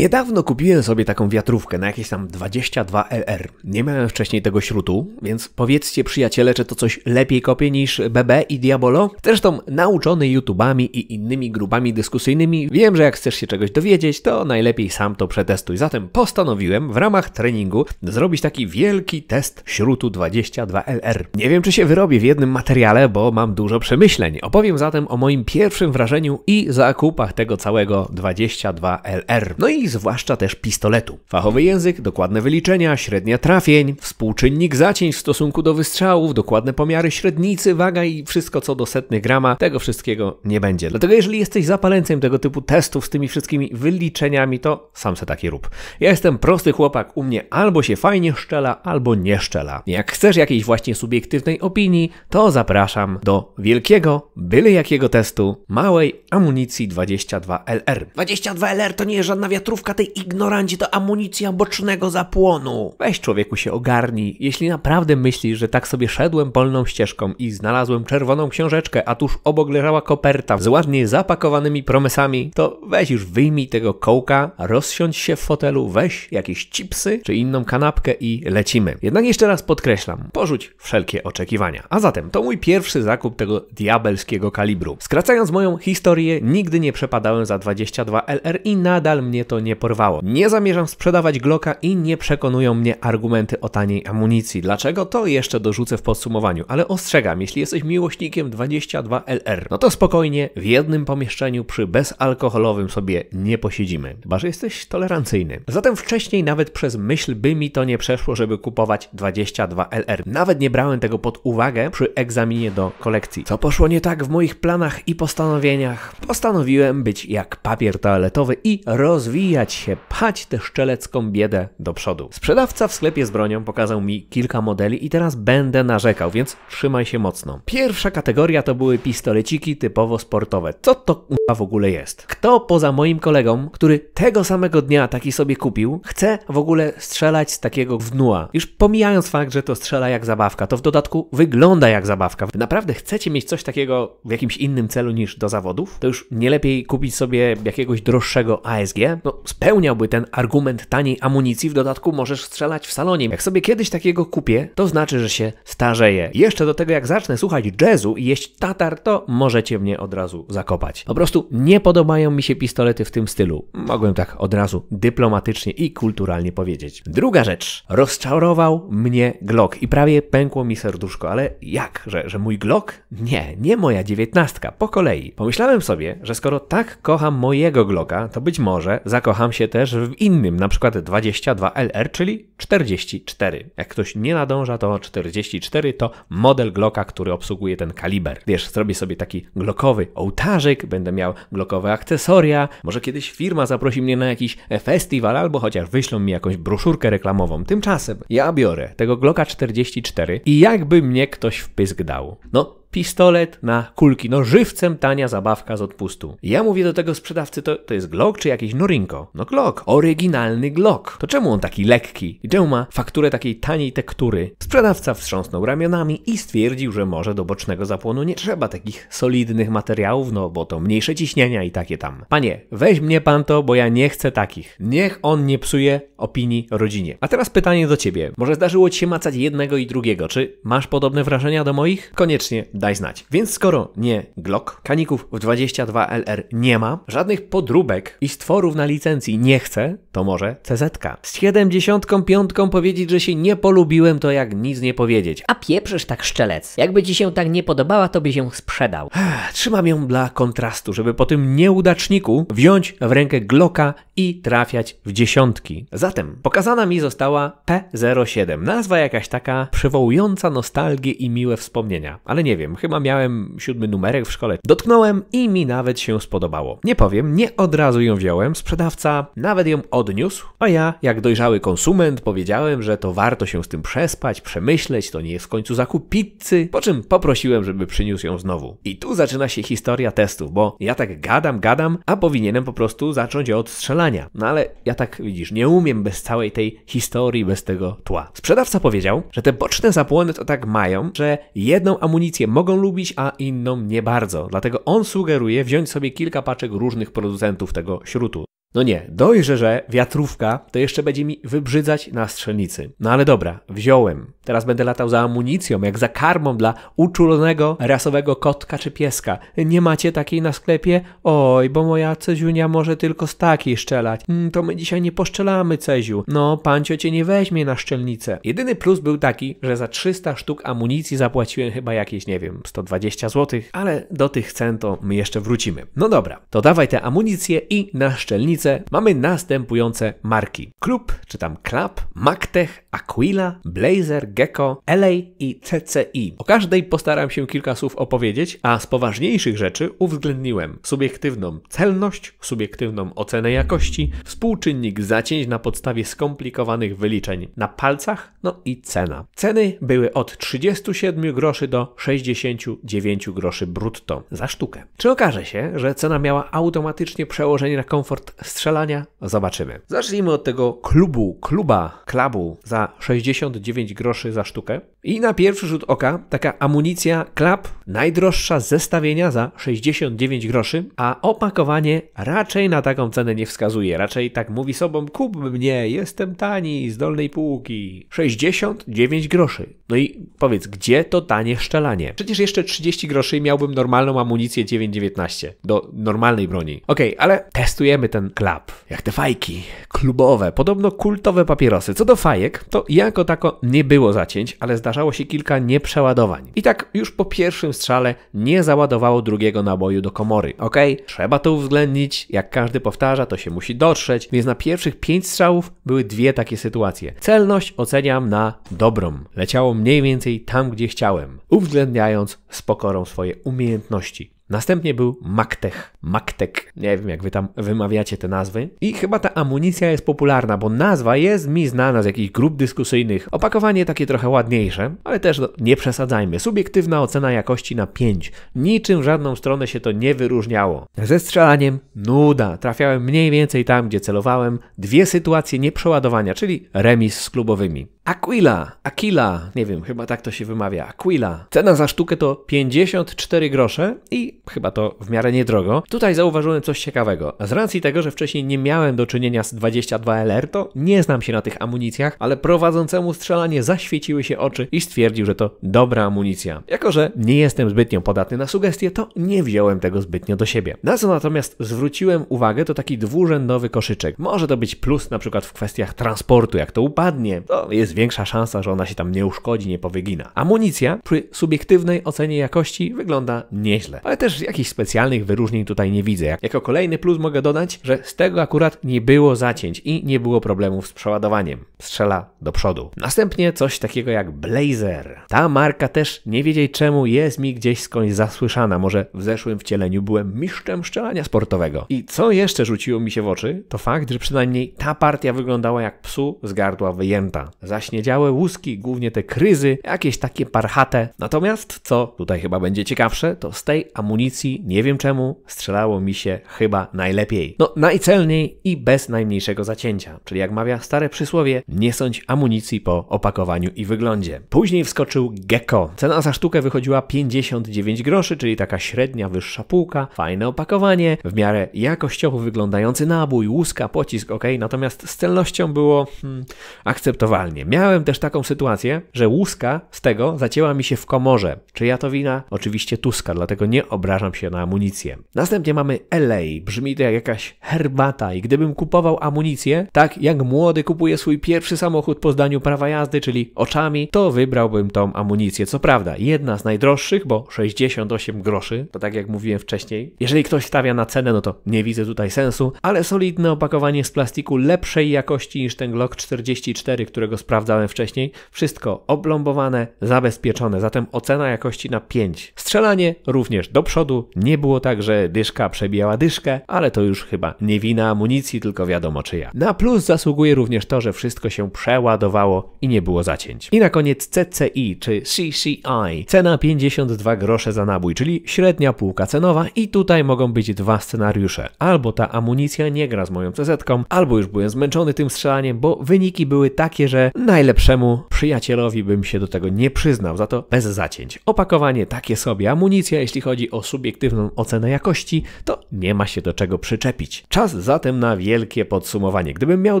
Niedawno kupiłem sobie taką wiatrówkę na jakieś tam 22LR. Nie miałem wcześniej tego śrutu, więc powiedzcie przyjaciele, czy to coś lepiej kopie niż BB i Diabolo? Zresztą nauczony YouTubami i innymi grupami dyskusyjnymi, wiem, że jak chcesz się czegoś dowiedzieć, to najlepiej sam to przetestuj. Zatem postanowiłem w ramach treningu zrobić taki wielki test śrutu 22LR. Nie wiem, czy się wyrobię w jednym materiale, bo mam dużo przemyśleń. Opowiem zatem o moim pierwszym wrażeniu i zakupach tego całego 22LR. No i zwłaszcza też pistoletu. Fachowy język, dokładne wyliczenia, średnia trafień, współczynnik zacięć w stosunku do wystrzałów, dokładne pomiary średnicy, waga i wszystko co do setnych grama, tego wszystkiego nie będzie. Dlatego jeżeli jesteś zapaleńcem tego typu testów z tymi wszystkimi wyliczeniami, to sam se taki rób. Ja jestem prosty chłopak, u mnie albo się fajnie szczela, albo nie szczela. Jak chcesz jakiejś właśnie subiektywnej opinii, to zapraszam do wielkiego, byle jakiego testu małej amunicji 22LR. 22LR to nie jest żadna wiatrówka, końcówka tej ignorancji to amunicja bocznego zapłonu. Weź człowieku się ogarnij. Jeśli naprawdę myślisz, że tak sobie szedłem polną ścieżką i znalazłem czerwoną książeczkę, a tuż obok leżała koperta z ładnie zapakowanymi promesami, to weź już wyjmij tego kołka, rozsiądź się w fotelu, weź jakieś chipsy czy inną kanapkę i lecimy. Jednak jeszcze raz podkreślam, porzuć wszelkie oczekiwania. A zatem to mój pierwszy zakup tego diabelskiego kalibru. Skracając moją historię, nigdy nie przepadałem za 22 LR i nadal mnie to nie porwało. Nie zamierzam sprzedawać Glocka i nie przekonują mnie argumenty o taniej amunicji. Dlaczego? To jeszcze dorzucę w podsumowaniu, ale ostrzegam, jeśli jesteś miłośnikiem 22LR, no to spokojnie w jednym pomieszczeniu przy bezalkoholowym sobie nie posiedzimy. Chyba, że jesteś tolerancyjny. Zatem wcześniej nawet przez myśl by mi to nie przeszło, żeby kupować 22LR. Nawet nie brałem tego pod uwagę przy egzaminie do kolekcji. Co poszło nie tak w moich planach i postanowieniach? Postanowiłem być jak papier toaletowy i rozwijać rozwijać się, pchać tę szczelecką biedę do przodu. Sprzedawca w sklepie z bronią pokazał mi kilka modeli i teraz będę narzekał, więc trzymaj się mocno. Pierwsza kategoria to były pistoleciki typowo sportowe. Co to k***a w ogóle jest? Kto poza moim kolegą, który tego samego dnia taki sobie kupił, chce w ogóle strzelać z takiego wnua? Już pomijając fakt, że to strzela jak zabawka, to w dodatku wygląda jak zabawka. Wy naprawdę chcecie mieć coś takiego w jakimś innym celu niż do zawodów? To już nie lepiej kupić sobie jakiegoś droższego ASG? No spełniałby ten argument taniej amunicji, w dodatku możesz strzelać w salonie. Jak sobie kiedyś takiego kupię, to znaczy, że się starzeję. Jeszcze do tego jak zacznę słuchać jazzu i jeść tatar, to możecie mnie od razu zakopać. Po prostu nie podobają mi się pistolety w tym stylu. Mogłem tak od razu dyplomatycznie i kulturalnie powiedzieć. Druga rzecz. Rozczarował mnie Glock i prawie pękło mi serduszko, ale jak? Że, że mój Glock? Nie, nie moja dziewiętnastka. Po kolei. Pomyślałem sobie, że skoro tak kocham mojego Glocka, to być może zakocham kocham się też w innym, na przykład 22LR, czyli 44. Jak ktoś nie nadąża, to 44 to model Glocka, który obsługuje ten kaliber. Wiesz, zrobię sobie taki glokowy ołtarzyk, będę miał glokowe akcesoria, może kiedyś firma zaprosi mnie na jakiś festiwal, albo chociaż wyślą mi jakąś broszurkę reklamową. Tymczasem ja biorę tego Glocka 44 i jakby mnie ktoś w pysk dał. No, pistolet na kulki. No żywcem tania zabawka z odpustu. Ja mówię do tego sprzedawcy, to, to jest Glock czy jakiś Norinko? No Glock, oryginalny Glock. To czemu on taki lekki? I czemu ma fakturę takiej taniej tektury? Sprzedawca wstrząsnął ramionami i stwierdził, że może do bocznego zapłonu nie trzeba takich solidnych materiałów, no bo to mniejsze ciśnienia i takie tam. Panie, weź mnie pan to, bo ja nie chcę takich. Niech on nie psuje opinii rodzinie. A teraz pytanie do ciebie. Może zdarzyło ci się macać jednego i drugiego. Czy masz podobne wrażenia do moich? Koniecznie daj znać. Więc skoro nie Glock, kaników w 22LR nie ma, żadnych podróbek i stworów na licencji nie chce, to może CZ. Z 75 powiedzieć, że się nie polubiłem, to jak nic nie powiedzieć. A pieprzysz tak szczelec. Jakby ci się tak nie podobała, to by się sprzedał. Trzymam ją dla kontrastu, żeby po tym nieudaczniku wziąć w rękę Glocka i trafiać w dziesiątki. Zatem pokazana mi została P07. Nazwa jakaś taka przywołująca nostalgię i miłe wspomnienia. Ale nie wiem, wiem, chyba miałem siódmy numerek w szkole. Dotknąłem i mi nawet się spodobało. Nie powiem, nie od razu ją wziąłem, sprzedawca nawet ją odniósł, a ja, jak dojrzały konsument, powiedziałem, że to warto się z tym przespać, przemyśleć, to nie jest w końcu zakup pizzy, po czym poprosiłem, żeby przyniósł ją znowu. I tu zaczyna się historia testów, bo ja tak gadam, gadam, a powinienem po prostu zacząć od strzelania. No ale ja tak, widzisz, nie umiem bez całej tej historii, bez tego tła. Sprzedawca powiedział, że te boczne zapłony to tak mają, że jedną amunicję mogą mogą lubić, a inną nie bardzo. Dlatego on sugeruje wziąć sobie kilka paczek różnych producentów tego śrutu. No nie, dojrze, że wiatrówka to jeszcze będzie mi wybrzydzać na strzelnicy. No ale dobra, wziąłem. Teraz będę latał za amunicją, jak za karmą dla uczulonego rasowego kotka czy pieska. Nie macie takiej na sklepie? Oj, bo moja Ceziunia może tylko z takiej szczelać. Mm, to my dzisiaj nie poszczelamy, Ceziu. No, pancio cię nie weźmie na szczelnicę. Jedyny plus był taki, że za 300 sztuk amunicji zapłaciłem chyba jakieś, nie wiem, 120 zł, ale do tych cen to my jeszcze wrócimy. No dobra, to dawaj te amunicje i na szczelnicę tablicę mamy następujące marki. Klub, czy tam Club, Mactech, Aquila, Blazer, Gecko, LA i CCI. O każdej postaram się kilka słów opowiedzieć, a z poważniejszych rzeczy uwzględniłem subiektywną celność, subiektywną ocenę jakości, współczynnik zacięć na podstawie skomplikowanych wyliczeń na palcach, no i cena. Ceny były od 37 groszy do 69 groszy brutto za sztukę. Czy okaże się, że cena miała automatycznie przełożenie na komfort strzelania? Zobaczymy. Zacznijmy od tego klubu, kluba, klubu za 69 groszy za sztukę. I na pierwszy rzut oka taka amunicja klap najdroższa zestawienia za 69 groszy, a opakowanie raczej na taką cenę nie wskazuje. Raczej tak mówi sobą, kup mnie, jestem tani, z dolnej półki. 69 groszy. No i powiedz, gdzie to tanie szczelanie? Przecież jeszcze 30 groszy i miałbym normalną amunicję 9,19 do normalnej broni. Okej, okay, ale testujemy ten Club. Jak te fajki klubowe, podobno kultowe papierosy. Co do fajek, to jako tako nie było zacięć, ale zdarzało się kilka nieprzeładowań. I tak już po pierwszym strzale nie załadowało drugiego naboju do komory. Ok, trzeba to uwzględnić, jak każdy powtarza, to się musi dotrzeć, więc na pierwszych pięć strzałów były dwie takie sytuacje. Celność oceniam na dobrą. Leciało mniej więcej tam, gdzie chciałem, uwzględniając z pokorą swoje umiejętności. Następnie był Maktech, Maktek, nie wiem jak wy tam wymawiacie te nazwy. I chyba ta amunicja jest popularna, bo nazwa jest mi znana z jakichś grup dyskusyjnych. Opakowanie takie trochę ładniejsze, ale też no, nie przesadzajmy. Subiektywna ocena jakości na 5. Niczym w żadną stronę się to nie wyróżniało. Ze strzelaniem nuda. Trafiałem mniej więcej tam, gdzie celowałem. Dwie sytuacje nieprzeładowania, czyli remis z klubowymi. Aquila, Aquila, nie wiem, chyba tak to się wymawia, Aquila. Cena za sztukę to 54 grosze i chyba to w miarę niedrogo. Tutaj zauważyłem coś ciekawego. Z racji tego, że wcześniej nie miałem do czynienia z 22LR, to nie znam się na tych amunicjach, ale prowadzącemu strzelanie zaświeciły się oczy i stwierdził, że to dobra amunicja. Jako, że nie jestem zbytnio podatny na sugestie, to nie wziąłem tego zbytnio do siebie. Na co natomiast zwróciłem uwagę, to taki dwurzędowy koszyczek. Może to być plus na przykład w kwestiach transportu, jak to upadnie, to jest jest większa szansa, że ona się tam nie uszkodzi, nie powygina. Amunicja przy subiektywnej ocenie jakości wygląda nieźle, ale też jakichś specjalnych wyróżnień tutaj nie widzę. Jako kolejny plus mogę dodać, że z tego akurat nie było zacięć i nie było problemów z przeładowaniem. Strzela do przodu. Następnie coś takiego jak Blazer. Ta marka też nie wiedzieć czemu jest mi gdzieś skądś zasłyszana. Może w zeszłym wcieleniu byłem mistrzem strzelania sportowego. I co jeszcze rzuciło mi się w oczy, to fakt, że przynajmniej ta partia wyglądała jak psu z gardła wyjęta. Za zaśniedziałe łuski, głównie te kryzy, jakieś takie parchate. Natomiast, co tutaj chyba będzie ciekawsze, to z tej amunicji, nie wiem czemu, strzelało mi się chyba najlepiej. No, najcelniej i bez najmniejszego zacięcia. Czyli jak mawia stare przysłowie, nie sądź amunicji po opakowaniu i wyglądzie. Później wskoczył Gecko. Cena za sztukę wychodziła 59 groszy, czyli taka średnia, wyższa półka, fajne opakowanie, w miarę jakościowo wyglądający nabój, łuska, pocisk, ok, natomiast z celnością było hmm, akceptowalnie. Miałem też taką sytuację, że łuska z tego zacięła mi się w komorze. Czy ja to wina? Oczywiście Tuska, dlatego nie obrażam się na amunicję. Następnie mamy LA. Brzmi to jak jakaś herbata i gdybym kupował amunicję, tak jak młody kupuje swój pierwszy samochód po zdaniu prawa jazdy, czyli oczami, to wybrałbym tą amunicję. Co prawda, jedna z najdroższych, bo 68 groszy, to tak jak mówiłem wcześniej. Jeżeli ktoś stawia na cenę, no to nie widzę tutaj sensu, ale solidne opakowanie z plastiku lepszej jakości niż ten Glock 44, którego sprawdzałem sprawdzałem wcześniej, wszystko oblombowane, zabezpieczone, zatem ocena jakości na 5. Strzelanie również do przodu, nie było tak, że dyszka przebijała dyszkę, ale to już chyba nie wina amunicji, tylko wiadomo czyja. Na plus zasługuje również to, że wszystko się przeładowało i nie było zacięć. I na koniec CCI czy CCI. Cena 52 grosze za nabój, czyli średnia półka cenowa i tutaj mogą być dwa scenariusze. Albo ta amunicja nie gra z moją cz albo już byłem zmęczony tym strzelaniem, bo wyniki były takie, że najlepszemu przyjacielowi bym się do tego nie przyznał, za to bez zacięć. Opakowanie takie sobie, amunicja, jeśli chodzi o subiektywną ocenę jakości, to nie ma się do czego przyczepić. Czas zatem na wielkie podsumowanie. Gdybym miał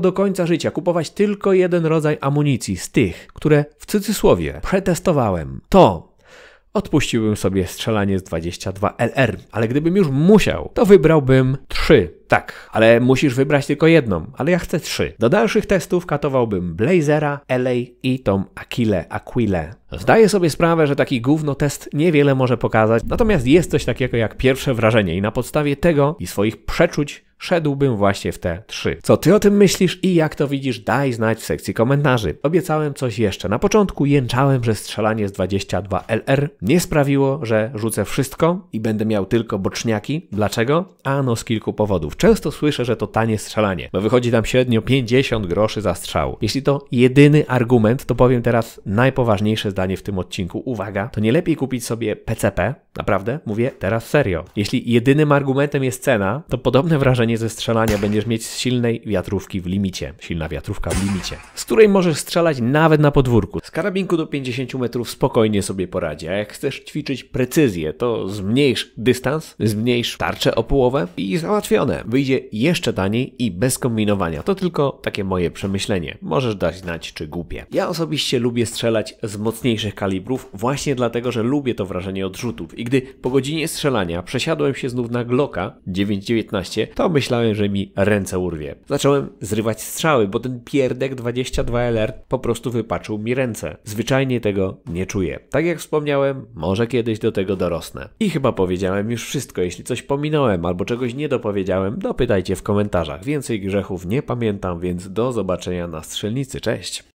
do końca życia kupować tylko jeden rodzaj amunicji z tych, które w cudzysłowie przetestowałem, to odpuściłbym sobie strzelanie z 22 LR, ale gdybym już musiał, to wybrałbym 3 tak, ale musisz wybrać tylko jedną, ale ja chcę trzy. Do dalszych testów katowałbym Blazera, LA i tą Aquile, Aquile. Zdaję sobie sprawę, że taki gówno test niewiele może pokazać, natomiast jest coś takiego jak pierwsze wrażenie i na podstawie tego i swoich przeczuć szedłbym właśnie w te trzy. Co ty o tym myślisz i jak to widzisz, daj znać w sekcji komentarzy. Obiecałem coś jeszcze. Na początku jęczałem, że strzelanie z 22LR nie sprawiło, że rzucę wszystko i będę miał tylko boczniaki. Dlaczego? Ano z kilku powodów. Często słyszę, że to tanie strzelanie, bo no, wychodzi tam średnio 50 groszy za strzał. Jeśli to jedyny argument, to powiem teraz najpoważniejsze zdanie w tym odcinku. Uwaga, to nie lepiej kupić sobie PCP, naprawdę, mówię teraz serio. Jeśli jedynym argumentem jest cena, to podobne wrażenie ze strzelania będziesz mieć z silnej wiatrówki w limicie. Silna wiatrówka w limicie, z której możesz strzelać nawet na podwórku. Z karabinku do 50 metrów spokojnie sobie poradzi, a jak chcesz ćwiczyć precyzję, to zmniejsz dystans, zmniejsz tarczę o połowę i załatwione wyjdzie jeszcze taniej i bez kombinowania. To tylko takie moje przemyślenie. Możesz dać znać, czy głupie. Ja osobiście lubię strzelać z mocniejszych kalibrów właśnie dlatego, że lubię to wrażenie odrzutów i gdy po godzinie strzelania przesiadłem się znów na Glocka 9.19, to myślałem, że mi ręce urwie. Zacząłem zrywać strzały, bo ten pierdek 22LR po prostu wypaczył mi ręce. Zwyczajnie tego nie czuję. Tak jak wspomniałem, może kiedyś do tego dorosnę. I chyba powiedziałem już wszystko. Jeśli coś pominąłem albo czegoś nie dopowiedziałem, dopytajcie w komentarzach. Więcej grzechów nie pamiętam, więc do zobaczenia na strzelnicy. Cześć!